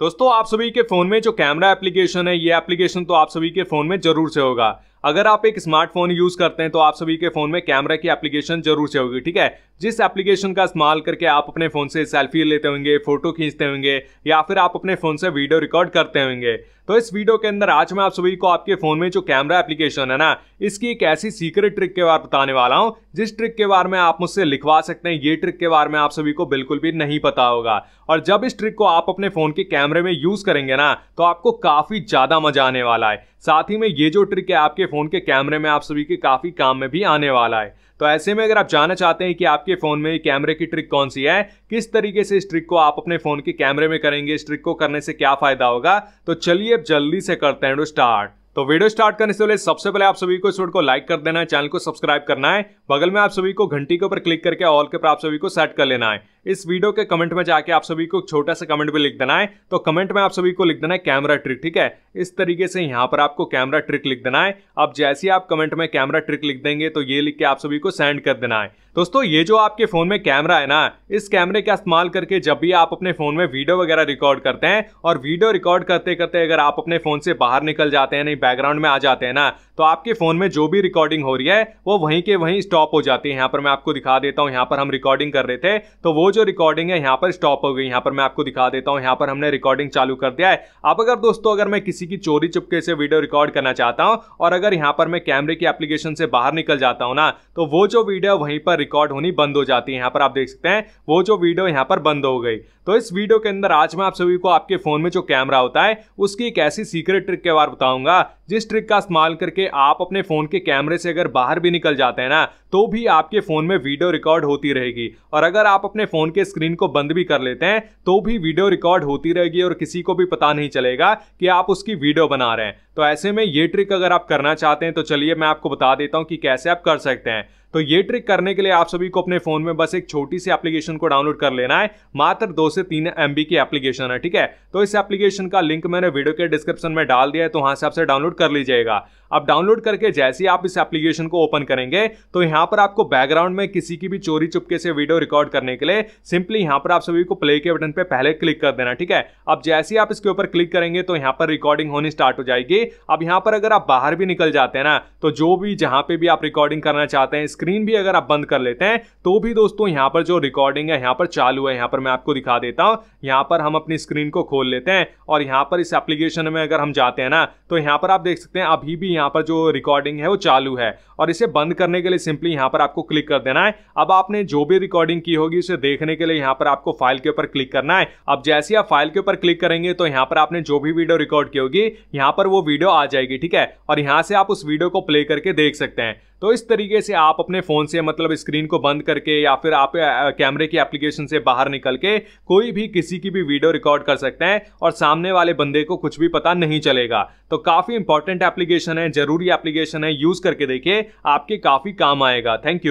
दोस्तों आप सभी के फ़ोन में जो कैमरा एप्लीकेशन है ये एप्लीकेशन तो आप सभी के फ़ोन में ज़रूर से होगा अगर आप एक स्मार्टफोन यूज करते हैं तो आप सभी के फोन में कैमरा की एप्लीकेशन जरूर से होगी ठीक है जिस एप्लीकेशन का इस्तेमाल करके आप अपने फोन से सेल्फी लेते होंगे फोटो खींचते होंगे या फिर आप अपने फोन से वीडियो रिकॉर्ड करते होंगे तो इस वीडियो के अंदर आज मैं आप सभी को आपके फोन में जो कैमरा एप्लीकेशन है ना इसकी एक ऐसी सीक्रेट ट्रिक के बारे बताने वाला हूँ जिस ट्रिक के बारे में आप मुझसे लिखवा सकते हैं ये ट्रिक के बारे में आप सभी को बिल्कुल भी नहीं पता होगा और जब इस ट्रिक को आप अपने फोन के कैमरे में यूज करेंगे ना तो आपको काफी ज्यादा मजा आने वाला है साथ ही में ये जो ट्रिक है आपके फ़ोन के कैमरे में आप सभी के काफ़ी काम में भी आने वाला है तो ऐसे में अगर आप जानना चाहते हैं कि आपके फ़ोन में कैमरे की ट्रिक कौन सी है किस तरीके से इस ट्रिक को आप अपने फ़ोन के कैमरे में करेंगे इस ट्रिक को करने से क्या फ़ायदा होगा तो चलिए अब जल्दी से करते हैं स्टार्ट तो वीडियो स्टार्ट करने से पहले सबसे पहले आप सभी को इस वीडियो को लाइक कर देना है चैनल को सब्सक्राइब करना है बगल में आप सभी को घंटी के ऊपर क्लिक करके ऑल के ऊपर आप सभी को सेट कर लेना है इस वीडियो के कमेंट में जाके आप सभी को छोटा सा कमेंट भी लिख देना है तो कमेंट में आप सभी को लिख देना है कैमरा ट्रिक ठीक है इस तरीके से यहाँ पर आपको कैमरा ट्रिक लिख देना है अब जैसे ही आप कमेंट में कैमरा ट्रिक लिख देंगे तो ये लिख के आप सभी को सेंड कर देना है दोस्तों ये जो आपके फोन में कैमरा है ना इस कैमरे का इस्तेमाल करके जब भी आप अपने फोन में वीडियो वगैरह रिकॉर्ड करते हैं और वीडियो रिकॉर्ड करते करते अगर आप अपने फोन से बाहर निकल जाते हैं नहीं बैकग्राउंड में आ जाते हैं ना तो आपके फोन में जो भी रिकॉर्डिंग हो रही है वो वहीं के वहीं स्टॉप हो जाती है यहाँ पर मैं आपको दिखा देता हूँ यहाँ पर हम रिकॉर्डिंग कर रहे थे तो वो जो रिकॉर्डिंग है यहाँ पर स्टॉप हो गई यहाँ पर मैं आपको दिखा देता हूँ यहाँ पर हमने रिकॉर्डिंग चालू कर दिया है अब अगर दोस्तों अगर मैं किसी की चोरी चुपके से वीडियो रिकॉर्ड करना चाहता हूँ और अगर यहाँ पर मैं कैमरे की एप्लीकेशन से बाहर निकल जाता हूँ ना तो वो जो वीडियो वहीं पर रिकॉर्ड होनी बंद हो जाती है यहाँ पर आप देख सकते हैं वो जो वीडियो यहाँ पर बंद हो गई तो इस वीडियो के अंदर आज मैं आप सभी को आपके फ़ोन में जो कैमरा होता है उसकी एक ऐसी सीक्रेट ट्रिक के बारे बताऊंगा जिस ट्रिक का इस्तेमाल करके आप अपने फ़ोन के कैमरे से अगर बाहर भी निकल जाते हैं ना तो भी आपके फ़ोन में वीडियो रिकॉर्ड होती रहेगी और अगर आप अपने फ़ोन के स्क्रीन को बंद भी कर लेते हैं तो भी वीडियो रिकॉर्ड होती रहेगी और किसी को भी पता नहीं चलेगा कि आप उसकी वीडियो बना रहे हैं तो ऐसे में ये ट्रिक अगर आप करना चाहते हैं तो चलिए मैं आपको बता देता हूं कि कैसे आप कर सकते हैं तो ये ट्रिक करने के लिए आप सभी को अपने फोन में बस एक छोटी सी एप्लीकेशन को डाउनलोड कर लेना है मात्र दो से तीन एम की एप्लीकेशन है ठीक है तो इस एप्लीकेशन का लिंक मैंने वीडियो के डिस्क्रिप्शन में डाल दिया है तो वहां से आपसे डाउनलोड कर लीजिएगा अब डाउनलोड करके जैसे ही आप इस एप्लीकेशन को ओपन करेंगे तो यहां पर आपको बैकग्राउंड में किसी की भी चोरी चुपके से वीडियो रिकॉर्ड करने के लिए सिंपली यहां पर आप सभी को प्ले के बटन पर पहले क्लिक कर देना ठीक है अब जैसे ही आप इसके ऊपर क्लिक करेंगे तो यहां पर रिकॉर्डिंग होनी स्टार्ट हो जाएगी अब यहाँ पर अगर आप बाहर भी निकल जाते हैं ना तो जो भी जहाँ पे भी आप रिकॉर्डिंग करना चाहते हैं स्क्रीन भी अगर आप बंद कर लेते हैं तो भी दोस्तों यहाँ पर जो रिकॉर्डिंग है यहाँ पर चालू है यहाँ पर मैं आपको दिखा देता हूँ यहाँ पर हम अपनी स्क्रीन को खोल लेते हैं और यहाँ पर इस एप्लीकेशन में अगर हम जाते हैं ना तो यहाँ पर आप देख सकते हैं अभी भी यहाँ पर जो रिकॉर्डिंग है वो चालू है और इसे बंद करने के लिए सिंपली यहाँ पर आपको क्लिक कर देना है अब आपने जो भी रिकॉर्डिंग की होगी उसे देखने के लिए यहाँ पर आपको फाइल के ऊपर क्लिक करना है अब जैसे आप फाइल के ऊपर क्लिक करेंगे तो यहाँ पर आपने जो भी वीडियो रिकॉर्ड की होगी यहाँ पर वो वीडियो वीडियो आ जाएगी ठीक है और यहाँ से आप उस वीडियो को प्ले करके देख सकते हैं तो इस तरीके से आप अपने फ़ोन से मतलब स्क्रीन को बंद करके या फिर आप कैमरे की एप्लीकेशन से बाहर निकल के कोई भी किसी की भी वीडियो रिकॉर्ड कर सकते हैं और सामने वाले बंदे को कुछ भी पता नहीं चलेगा तो काफ़ी इंपॉर्टेंट एप्लीकेशन है ज़रूरी एप्लीकेशन है यूज़ करके देखिए आपके काफ़ी काम आएगा थैंक यू